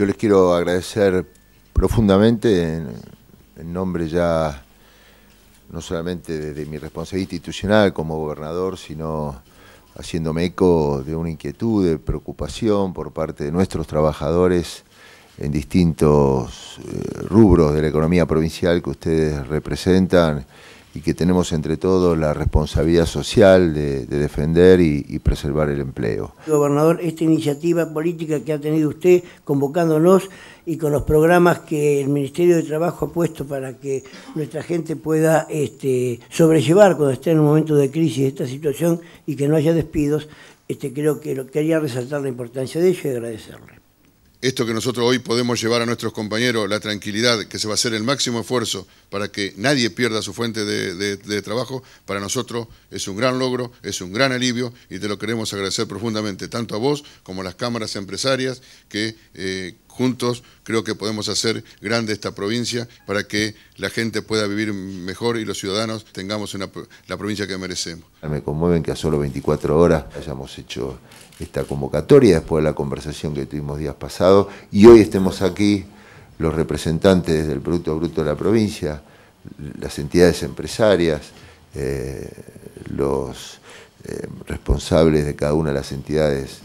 Yo les quiero agradecer profundamente, en, nombre ya no solamente de, mi responsabilidad institucional como gobernador, sino haciéndome eco de una inquietud, de preocupación por parte de nuestros trabajadores en distintos eh, rubros de la economía provincial que ustedes representan y que tenemos entre todos la responsabilidad social de, defender y, preservar el empleo. Gobernador, esta iniciativa política que ha tenido usted convocándonos y con los programas que el Ministerio de Trabajo ha puesto para que nuestra gente pueda este, sobrellevar cuando esté en un momento de crisis esta situación y que no haya despidos, este, creo que quería resaltar la importancia de ello y agradecerle esto que nosotros hoy podemos llevar a nuestros compañeros, la tranquilidad, que se va a hacer el máximo esfuerzo para que nadie pierda su fuente de, trabajo, para nosotros es un gran logro, es un gran alivio y te lo queremos agradecer profundamente, tanto a vos como a las cámaras empresarias que... Eh, Juntos creo que podemos hacer grande esta provincia para que la gente pueda vivir mejor y los ciudadanos tengamos una, la provincia que merecemos. Me conmueven que a solo 24 horas hayamos hecho esta convocatoria después de la conversación que tuvimos días pasados y hoy estemos aquí los representantes del Producto Bruto de la provincia, las entidades empresarias, eh, los eh, responsables de cada una de las entidades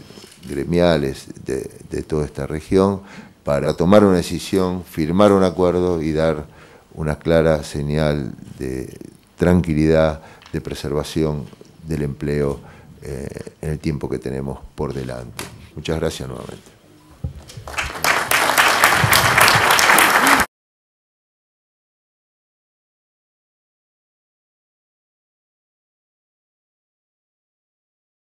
gremiales de, de toda esta región, para tomar una decisión, firmar un acuerdo y dar una clara señal de tranquilidad, de preservación del empleo eh, en el tiempo que tenemos por delante. Muchas gracias nuevamente.